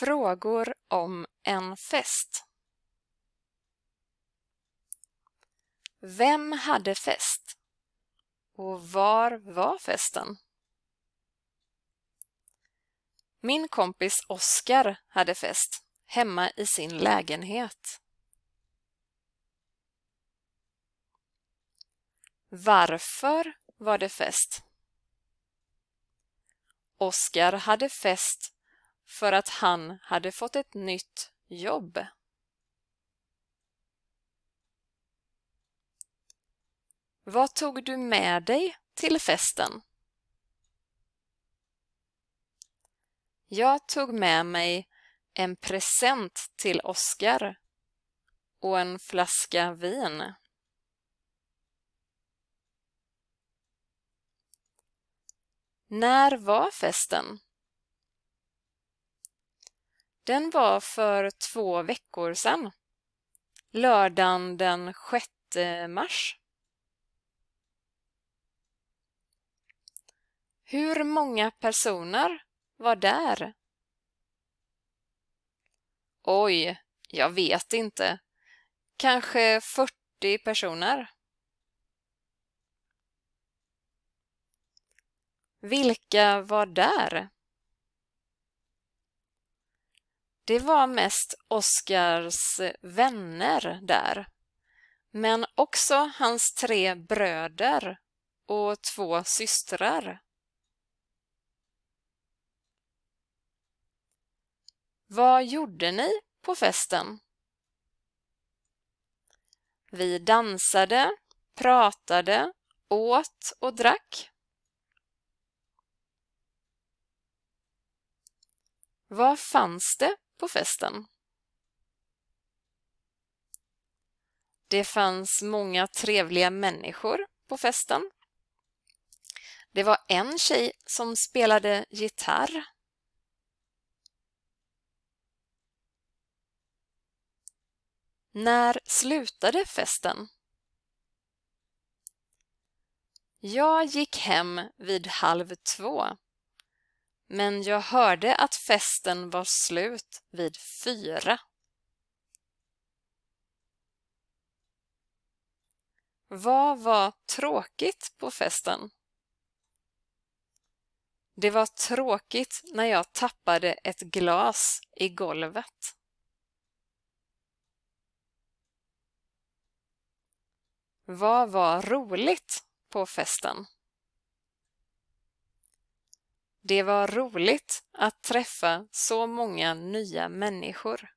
Frågor om en fest. Vem hade fest? Och var var festen? Min kompis Oskar hade fest hemma i sin lägenhet. Varför var det fest? Oskar hade fest för att han hade fått ett nytt jobb. Vad tog du med dig till festen? Jag tog med mig en present till Oskar och en flaska vin. När var festen? Den var för två veckor sedan. Lördagen den 6 mars. Hur många personer var där? Oj, jag vet inte. Kanske 40 personer. Vilka var där? Det var mest Oscars eh, vänner där. Men också hans tre bröder och två systrar. Vad gjorde ni på festen? Vi dansade, pratade, åt och drack. Vad fanns det på festen. Det fanns många trevliga människor på festen. Det var en tjej som spelade gitarr. När slutade festen? Jag gick hem vid halv två. Men jag hörde att festen var slut vid fyra. Vad var tråkigt på festen? Det var tråkigt när jag tappade ett glas i golvet. Vad var roligt på festen? Det var roligt att träffa så många nya människor.